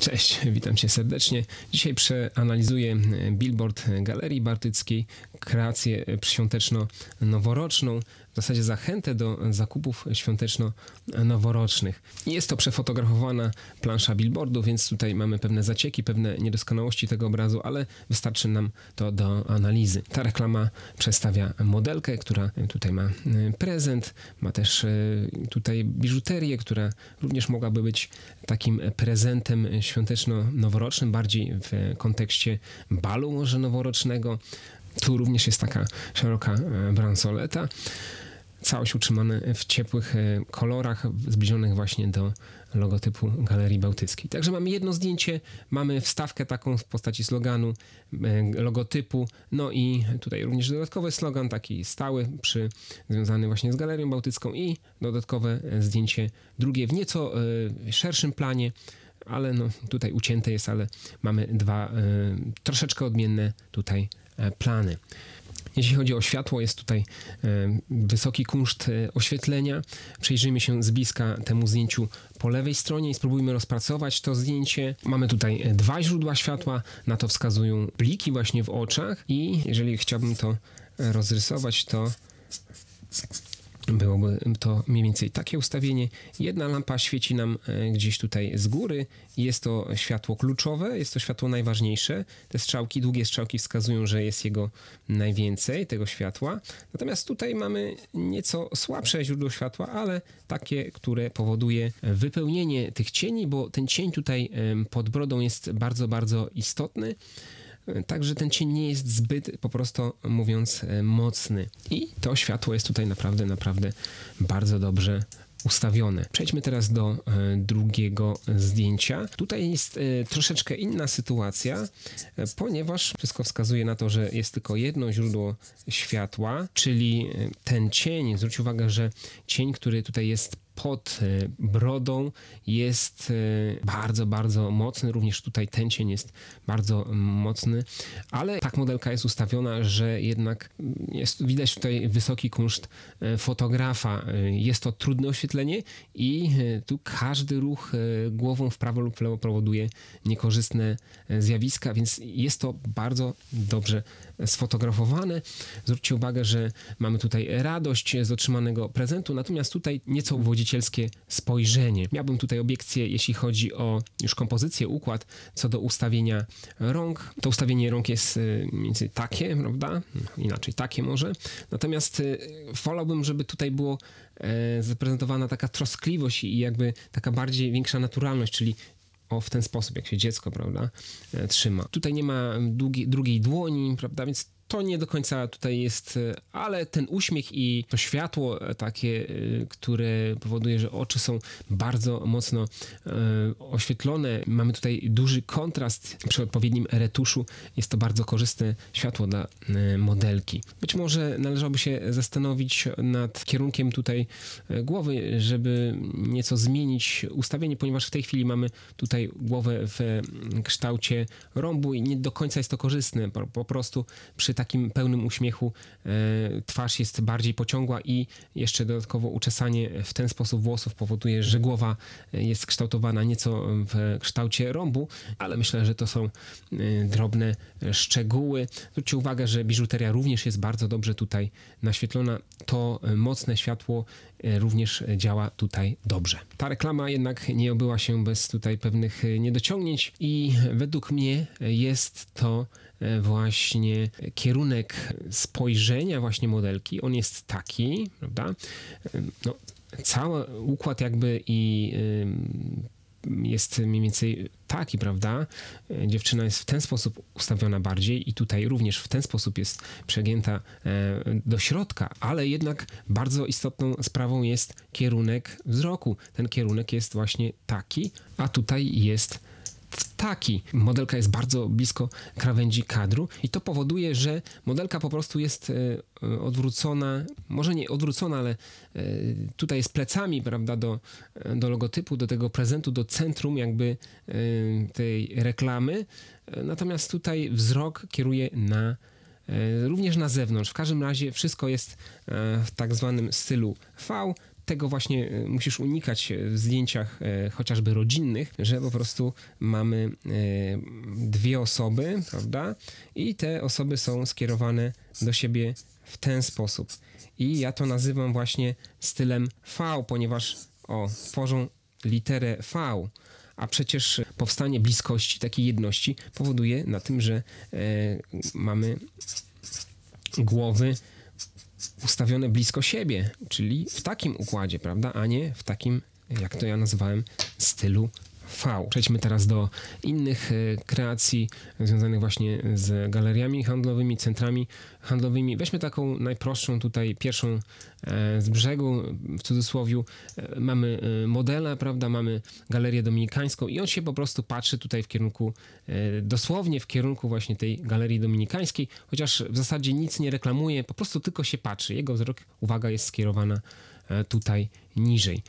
Cześć, witam Cię serdecznie. Dzisiaj przeanalizuję e, billboard Galerii Bartyckiej, kreację e, świąteczno-noworoczną, w zasadzie zachętę do zakupów świąteczno-noworocznych. Jest to przefotografowana plansza billboardu, więc tutaj mamy pewne zacieki, pewne niedoskonałości tego obrazu, ale wystarczy nam to do analizy. Ta reklama przedstawia modelkę, która tutaj ma y, prezent, ma też y, tutaj biżuterię, która również mogłaby być takim prezentem świąteczno-noworocznym, bardziej w kontekście balu może noworocznego. Tu również jest taka szeroka e, bransoleta. Całość utrzymana w ciepłych e, kolorach, zbliżonych właśnie do logotypu Galerii Bałtyckiej. Także mamy jedno zdjęcie, mamy wstawkę taką w postaci sloganu, e, logotypu, no i tutaj również dodatkowy slogan, taki stały, przy, związany właśnie z Galerią Bałtycką i dodatkowe zdjęcie drugie w nieco szerszym planie, ale no, tutaj ucięte jest, ale mamy dwa troszeczkę odmienne tutaj E, plany. Jeśli chodzi o światło, jest tutaj e, wysoki kunszt e, oświetlenia. Przyjrzyjmy się z bliska temu zdjęciu po lewej stronie i spróbujmy rozpracować to zdjęcie. Mamy tutaj dwa źródła światła, na to wskazują bliki właśnie w oczach i jeżeli chciałbym to rozrysować, to byłoby to mniej więcej takie ustawienie. Jedna lampa świeci nam e, gdzieś tutaj z góry. Jest to światło kluczowe, jest to światło najważniejsze. Te strzałki, długie strzałki wskazują, że jest jego najwięcej, tego światła. Natomiast tutaj mamy nieco słabsze źródło światła, ale takie, które powoduje wypełnienie tych cieni, bo ten cień tutaj pod brodą jest bardzo, bardzo istotny. Także ten cień nie jest zbyt, po prostu mówiąc, e, mocny. I to światło jest tutaj naprawdę, naprawdę bardzo dobrze ustawione. Przejdźmy teraz do e, drugiego zdjęcia. Tutaj jest e, troszeczkę inna sytuacja, ponieważ wszystko wskazuje na to, że jest tylko jedno źródło światła, czyli ten cień. Zwróć uwagę, że cień, który tutaj jest pod e, brodą jest e, bardzo, bardzo mocny. Również tutaj ten cień jest bardzo mocny, ale tak modelka jest ustawiona, że jednak jest, widać tutaj wysoki kunszt e, fotografa. Jest to trudne oświetlenie i tu każdy ruch głową w prawo lub w lewo powoduje niekorzystne zjawiska, więc jest to bardzo dobrze sfotografowane. Zwróćcie uwagę, że mamy tutaj radość z otrzymanego prezentu, natomiast tutaj nieco uwodzić założycielskie spojrzenie. Miałbym tutaj obiekcję, jeśli chodzi o już kompozycję, układ, co do ustawienia rąk. To ustawienie rąk jest y, między takie, prawda? Inaczej takie może. Natomiast y, wolałbym, żeby tutaj było e, zaprezentowana taka troskliwość i jakby taka bardziej większa naturalność, czyli o w ten sposób, jak się dziecko, prawda, e, trzyma. Tutaj nie ma długi, drugiej dłoni, prawda, więc to nie do końca tutaj jest, e, ale ten uśmiech i to światło e, takie, e, które powoduje, że oczy są bardzo mocno oświetlone. Mamy tutaj duży kontrast przy odpowiednim retuszu. Jest to bardzo korzystne światło dla modelki. Być może należałoby się zastanowić nad kierunkiem tutaj głowy, żeby nieco zmienić ustawienie, ponieważ w tej chwili mamy tutaj głowę w kształcie rąbu i nie do końca jest to korzystne. Po, po prostu przy takim pełnym uśmiechu e, twarz jest bardziej pociągła i jeszcze dodatkowo uczesanie w ten sposób włosów powoduje, że głowa jest kształtowana nieco w kształcie rąbu, ale myślę, że to są e, drobne szczegóły. Zwróćcie uwagę, że biżuteria również jest bardzo dobrze tutaj naświetlona. To mocne światło e, również działa tutaj dobrze. Ta reklama jednak nie obyła się bez tutaj pewnych niedociągnięć i według mnie jest to E, właśnie kierunek spojrzenia właśnie modelki, on jest taki, prawda? E, no, cały układ jakby i jest mniej więcej taki, prawda? E, dziewczyna jest w ten sposób ustawiona bardziej i tutaj również w ten sposób jest przegięta do środka, ale jednak bardzo istotną sprawą jest kierunek wzroku. Ten kierunek jest właśnie taki, a tutaj jest ptaki. Modelka jest bardzo blisko krawędzi kadru i to powoduje, że modelka po prostu jest e, e, odwrócona, może nie odwrócona, ale e, tutaj jest plecami, prawda, do, do logotypu, do tego prezentu, do centrum jakby tej reklamy. Natomiast tutaj wzrok kieruje na również na zewnątrz. W każdym razie wszystko jest w tak zwanym stylu V, tego właśnie e, musisz unikać e, w zdjęciach e, chociażby rodzinnych, że po prostu mamy dwie osoby, prawda? I te osoby są skierowane do siebie w ten sposób. I ja to nazywam właśnie stylem V, ponieważ o, tworzą literę V. A przecież powstanie bliskości, takiej jedności powoduje na tym, że e, mamy głowy ustawione blisko siebie, czyli w takim układzie, prawda, a nie w takim, jak to ja nazwałem, stylu V. Przejdźmy teraz do innych e, kreacji związanych właśnie z galeriami handlowymi, centrami handlowymi. Weźmy taką najprostszą tutaj, pierwszą e, z brzegu, w cudzysłowie. E, mamy modele, prawda, mamy galerię dominikańską i on się po prostu patrzy tutaj w kierunku, dosłownie w kierunku właśnie tej galerii dominikańskiej, chociaż w zasadzie nic nie reklamuje, po prostu tylko się patrzy. Jego wzrok, uwaga jest skierowana E, tutaj niżej.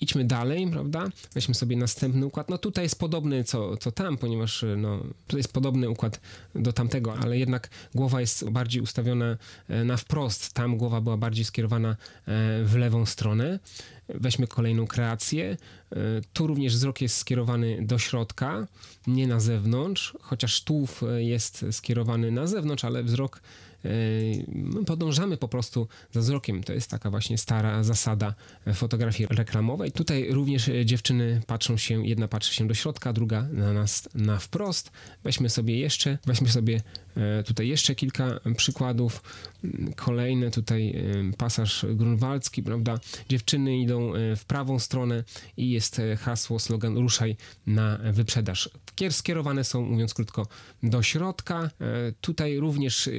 Idźmy dalej, prawda? Weźmy sobie następny układ. No tutaj jest podobny co, co tam, ponieważ e, no, tutaj jest podobny układ do tamtego, ale jednak głowa jest bardziej ustawiona e, na wprost. Tam głowa była bardziej skierowana w lewą stronę. Weźmy kolejną kreację. Tu również wzrok jest skierowany do środka, nie na zewnątrz, chociaż tułów jest skierowany na zewnątrz, ale wzrok Yy, no, podążamy po prostu za wzrokiem. To jest taka właśnie stara zasada fotografii reklamowej. Tutaj również e, dziewczyny patrzą się, jedna patrzy się do środka, druga na nas na wprost. Weźmy sobie jeszcze, weźmy sobie E, tutaj jeszcze kilka przykładów. Kolejny tutaj pasaż grunwaldzki, prawda? Dziewczyny idą e, w prawą stronę i jest e, hasło, slogan ruszaj na wyprzedaż. Skierowane są, mówiąc krótko, do środka. Tutaj również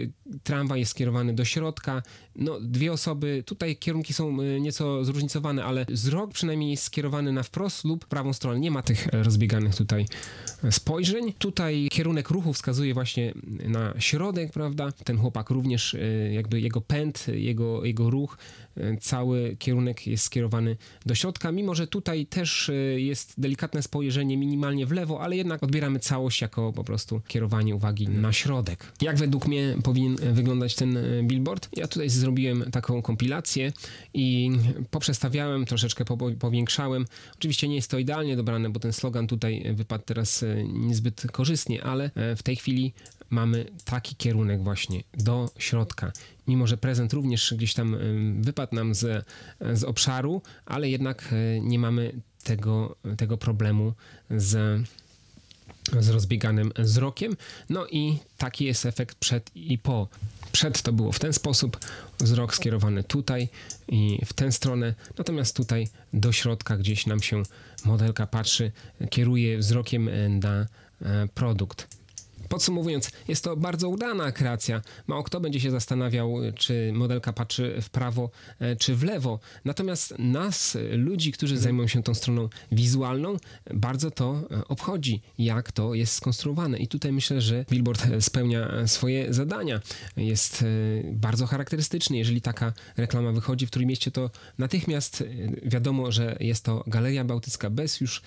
tramwaj jest skierowany do środka. No, dwie osoby, tutaj kierunki są nieco zróżnicowane, ale wzrok przynajmniej jest skierowany na wprost lub prawą stronę. Nie ma tych rozbieganych tutaj spojrzeń. Tutaj kierunek ruchu wskazuje właśnie na środek, prawda? Ten chłopak również, e, jakby jego pęd, jego, jego ruch, e, cały kierunek jest skierowany do środka, mimo że tutaj też e, jest delikatne spojrzenie minimalnie w lewo, ale jednak odbieramy całość jako po prostu kierowanie uwagi mhm. na środek. Jak według mnie powinien wyglądać ten billboard? Ja tutaj zrobiłem taką kompilację i poprzestawiałem, troszeczkę powiększałem. Oczywiście nie jest to idealnie dobrane, bo ten slogan tutaj wypadł teraz niezbyt korzystnie, ale w tej chwili mamy taki kierunek właśnie do środka. Mimo, że prezent również gdzieś tam wypadł nam z, z obszaru, ale jednak e, nie mamy tego, tego problemu z, z rozbieganym wzrokiem. No i taki jest efekt przed i po. Przed to było w ten sposób, wzrok skierowany tutaj i w tę stronę, natomiast tutaj do środka gdzieś nam się modelka patrzy, kieruje wzrokiem e, na e, produkt. Podsumowując, jest to bardzo udana kreacja. Mało kto będzie się zastanawiał, y, czy modelka patrzy w prawo, y, czy w lewo. Natomiast nas, ludzi, którzy mhm. zajmują się tą stroną wizualną, bardzo to y, obchodzi, jak to jest skonstruowane. I tutaj myślę, że Billboard spełnia swoje zadania. Jest bardzo charakterystyczny. Jeżeli taka reklama wychodzi w Trójmieście, to natychmiast wiadomo, że jest to Galeria Bałtycka bez już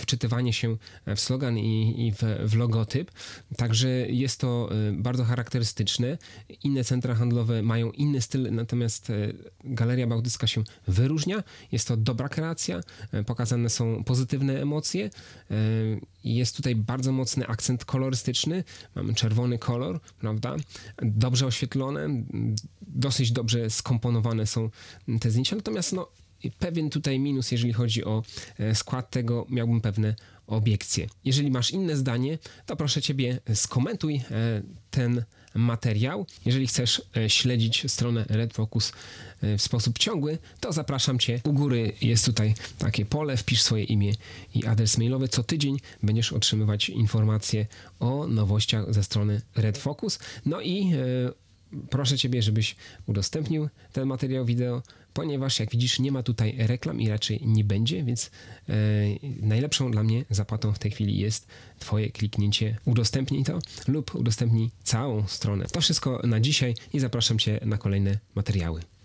wczytywania się w slogan i, w logotyp. Także jest to y, bardzo charakterystyczne. Inne centra handlowe mają inny styl, natomiast y, Galeria Bałtycka się wyróżnia. Jest to dobra kreacja, y, pokazane są pozytywne emocje. Jest tutaj bardzo mocny akcent kolorystyczny. Mamy czerwony kolor, prawda? Dobrze oświetlone, dosyć dobrze skomponowane są te zdjęcia. Natomiast no, pewien tutaj minus, jeżeli chodzi o skład tego, miałbym pewne obiekcje. Jeżeli masz inne zdanie, to proszę Ciebie e, skomentuj e, ten materiał. Jeżeli chcesz e, śledzić stronę RedFocus w sposób ciągły, to zapraszam Cię. U góry jest tutaj takie pole, wpisz swoje imię i adres mailowy. Co tydzień będziesz otrzymywać informacje o nowościach ze strony RedFocus. No i proszę Ciebie, żebyś udostępnił ten materiał wideo, ponieważ jak widzisz, nie ma tutaj reklam i raczej nie będzie, więc e, najlepszą dla mnie zapłatą w tej chwili jest Twoje kliknięcie udostępnij to lub udostępnij całą stronę. To wszystko na dzisiaj i zapraszam Cię na kolejne materiały.